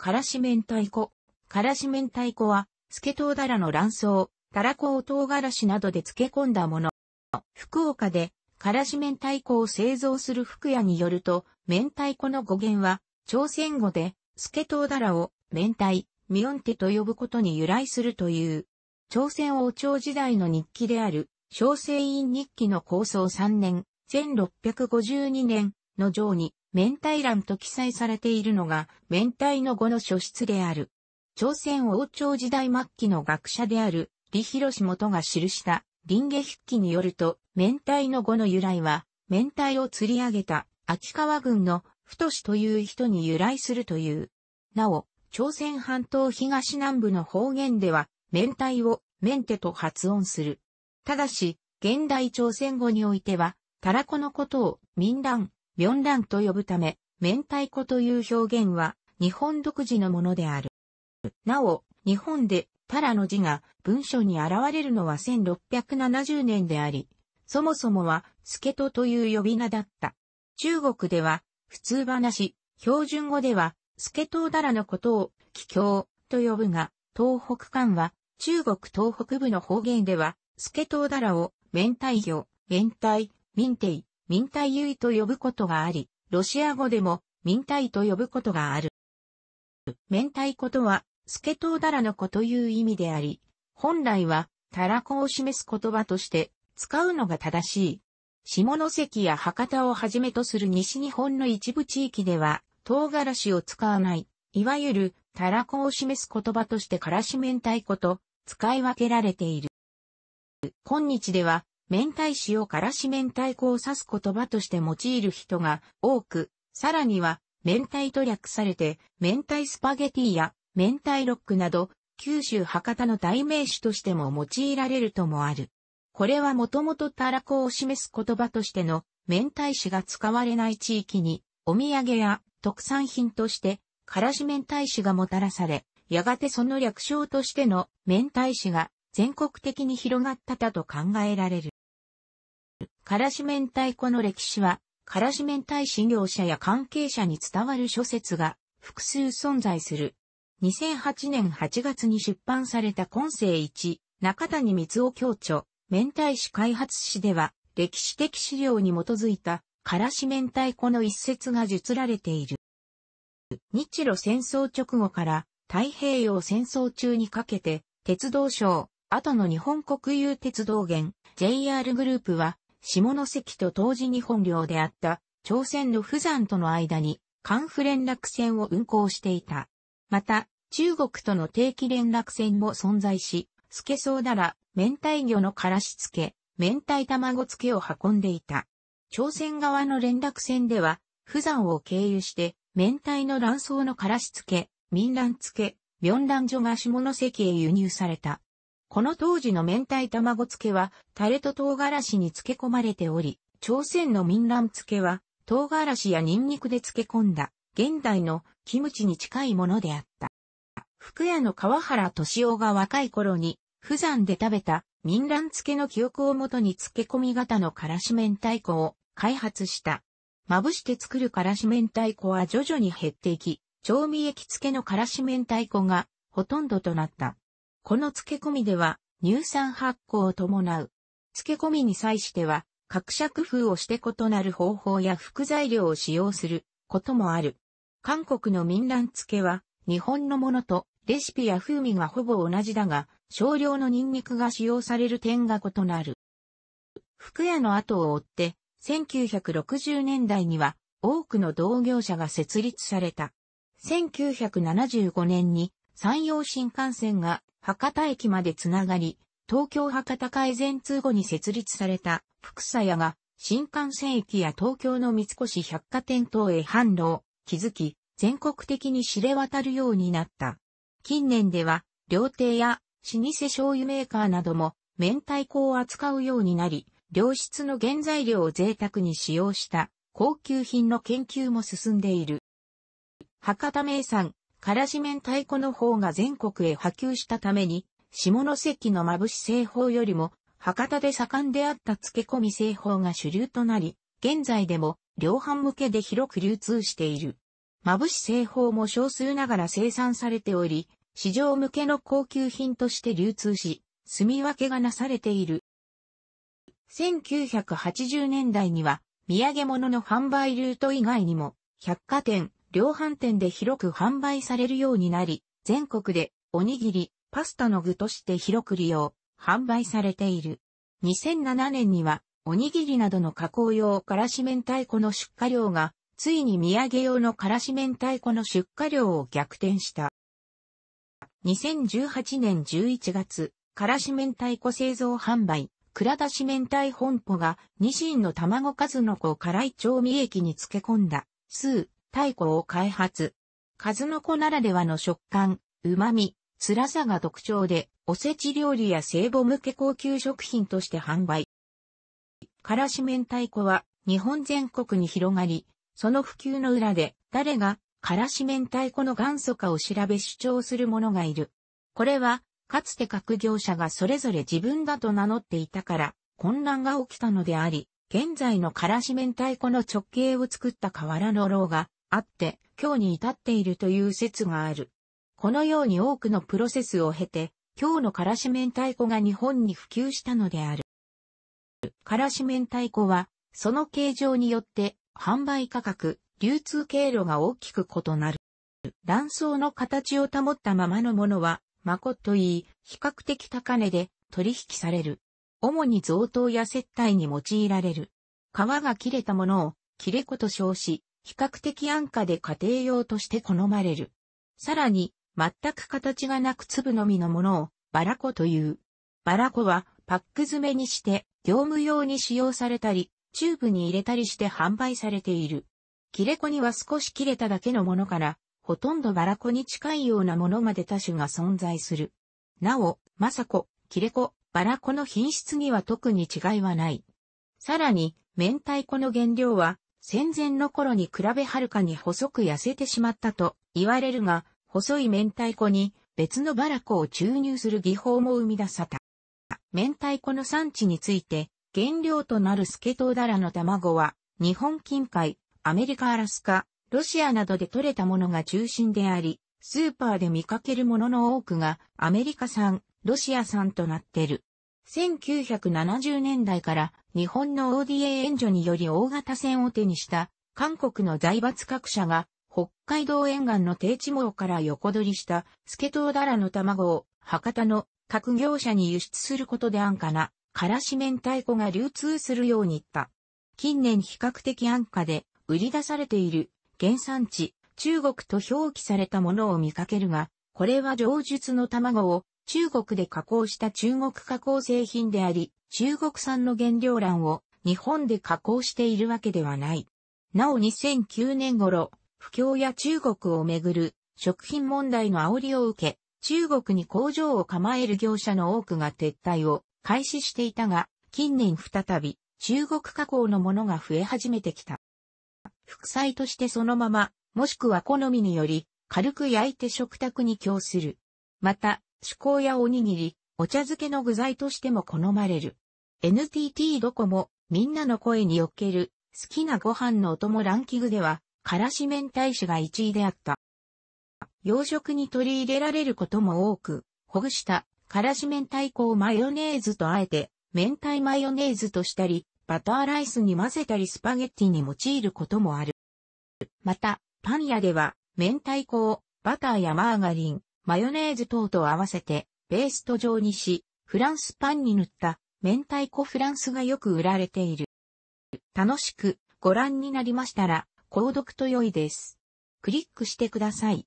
からし明太子。からし明太子は、透けトだらの卵巣、タラコを唐辛子などで漬け込んだもの。福岡で、からし明太子を製造する福屋によると、明太子の語源は、朝鮮語で、透けトだらを、明太、ミオンテと呼ぶことに由来するという。朝鮮王朝時代の日記である、小生院日記の構想3年、1652年の上に、明太欄と記載されているのが、明太の語の書室である。朝鮮王朝時代末期の学者である、李博元が記した、林下筆記によると、明太の語の由来は、明太を釣り上げた、秋川軍の、太という人に由来するという。なお、朝鮮半島東南部の方言では、明太を、メンテと発音する。ただし、現代朝鮮語においては、タラコのことを、民団、明卵と呼ぶため、明太子という表現は日本独自のものである。なお、日本でタラの字が文書に現れるのは1670年であり、そもそもはスケトという呼び名だった。中国では普通話、標準語ではスケトウダラのことを気境と呼ぶが、東北間は中国東北部の方言ではスケトウダラを明太魚、明太、明太、民体優位と呼ぶことがあり、ロシア語でも民体と呼ぶことがある。明太子とは、スケトウダラの子という意味であり、本来は、タラコを示す言葉として使うのが正しい。下関や博多をはじめとする西日本の一部地域では、唐辛子を使わない、いわゆるタラコを示す言葉としてからし明太子と使い分けられている。今日では、明太子をからし明太子を指す言葉として用いる人が多く、さらには、明太と略されて、明太スパゲティや、明太ロックなど、九州博多の代名詞としても用いられるともある。これはもともとたらこを示す言葉としての、明太子が使われない地域に、お土産や特産品として、からし明太子がもたらされ、やがてその略称としての明太子が全国的に広がったたと考えられる。からし明太子の歴史は、からし明太子業者や関係者に伝わる諸説が複数存在する。2008年8月に出版された今世一、中谷光雄教著、明太子開発史では、歴史的資料に基づいた、からし明太子の一節が述られている。日露戦争直後から太平洋戦争中にかけて、鉄道省、後の日本国有鉄道源、JR グループは、下関と当時日本領であった朝鮮の釜山との間に関府連絡船を運航していた。また、中国との定期連絡船も存在し、スケソウダラ、明太魚のからし漬け、明太卵漬けを運んでいた。朝鮮側の連絡船では、釜山を経由して、明太の卵巣のからし漬け、民卵漬け、明卵所が下関へ輸入された。この当時の明太卵漬けは、タレと唐辛子に漬け込まれており、朝鮮の民卵漬けは、唐辛子やニンニクで漬け込んだ、現代のキムチに近いものであった。福屋の川原敏夫が若い頃に、釜山で食べた民卵漬けの記憶をもとに漬け込み型の辛子明太子を開発した。まぶして作る辛子明太子は徐々に減っていき、調味液漬けの辛子明太子がほとんどとなった。この漬け込みでは、乳酸発酵を伴う。漬け込みに際しては、各社工夫をして異なる方法や副材料を使用することもある。韓国の民蘭漬けは、日本のものとレシピや風味がほぼ同じだが、少量のニンニクが使用される点が異なる。服屋の後を追って、1960年代には多くの同業者が設立された。1975年に山陽新幹線が博多駅までつながり、東京博多改善通後に設立された福佐屋が新幹線駅や東京の三越百貨店等へ販路を築き、全国的に知れ渡るようになった。近年では、料亭や老舗醤油メーカーなども明太子を扱うようになり、良質の原材料を贅沢に使用した高級品の研究も進んでいる。博多名産からし明太鼓の方が全国へ波及したために、下関のまぶし製法よりも、博多で盛んであった漬け込み製法が主流となり、現在でも量販向けで広く流通している。まぶし製法も少数ながら生産されており、市場向けの高級品として流通し、住み分けがなされている。1980年代には、土産物の販売ルート以外にも、百貨店、量販店で広く販売されるようになり、全国でおにぎり、パスタの具として広く利用、販売されている。2007年には、おにぎりなどの加工用からし明太子の出荷量が、ついに土産用のからし明太子の出荷量を逆転した。2018年11月、からし明太子製造販売、倉田市明太本舗が、ニシンの卵数の子を辛い調味液に漬け込んだ、スー、太鼓を開発。数の子ならではの食感、旨味、辛さが特徴で、おせち料理や聖母向け高級食品として販売。からし明太子は日本全国に広がり、その普及の裏で誰がからし明太子の元祖かを調べ主張する者がいる。これは、かつて各業者がそれぞれ自分だと名乗っていたから混乱が起きたのであり、現在のからし明太子の直径を作った瓦のろがあって、今日に至っているという説がある。このように多くのプロセスを経て、今日の辛子明太子が日本に普及したのである。辛子明太子は、その形状によって販売価格、流通経路が大きく異なる。卵巣の形を保ったままのものは、まこといい、比較的高値で取引される。主に贈答や接待に用いられる。皮が切れたものを、切れ子と称し、比較的安価で家庭用として好まれる。さらに、全く形がなく粒のみのものを、バラコという。バラコは、パック詰めにして、業務用に使用されたり、チューブに入れたりして販売されている。切れ子には少し切れただけのものから、ほとんどバラコに近いようなものまで多種が存在する。なお、マサコ、切れ子、バラコの品質には特に違いはない。さらに、明太子の原料は、戦前の頃に比べはるかに細く痩せてしまったと言われるが、細い明太子に別のバラコを注入する技法も生み出された。明太子の産地について、原料となるスケトウダラの卵は、日本近海、アメリカアラスカ、ロシアなどで採れたものが中心であり、スーパーで見かけるものの多くがアメリカ産、ロシア産となっている。1970年代から日本の ODA 援助により大型船を手にした韓国の財閥各社が北海道沿岸の低地網から横取りしたスケトウダラの卵を博多の各業者に輸出することで安価な辛らし明太子が流通するようにいった。近年比較的安価で売り出されている原産地中国と表記されたものを見かけるが、これは上述の卵を中国で加工した中国加工製品であり、中国産の原料卵を日本で加工しているわけではない。なお2009年頃、不況や中国をめぐる食品問題の煽りを受け、中国に工場を構える業者の多くが撤退を開始していたが、近年再び中国加工のものが増え始めてきた。副菜としてそのまま、もしくは好みにより、軽く焼いて食卓に供する。また、趣向やおにぎり、お茶漬けの具材としても好まれる。NTT ドコモ、みんなの声における、好きなご飯のお供ランキングでは、からし明太子が1位であった。洋食に取り入れられることも多く、ほぐした、からし明太子をマヨネーズとあえて、明太マヨネーズとしたり、バターライスに混ぜたりスパゲッティに用いることもある。また、パン屋では、明太子を、バターやマーガリン、マヨネーズ等と合わせて、ペースト状にし、フランスパンに塗った明太子フランスがよく売られている。楽しくご覧になりましたら、購読と良いです。クリックしてください。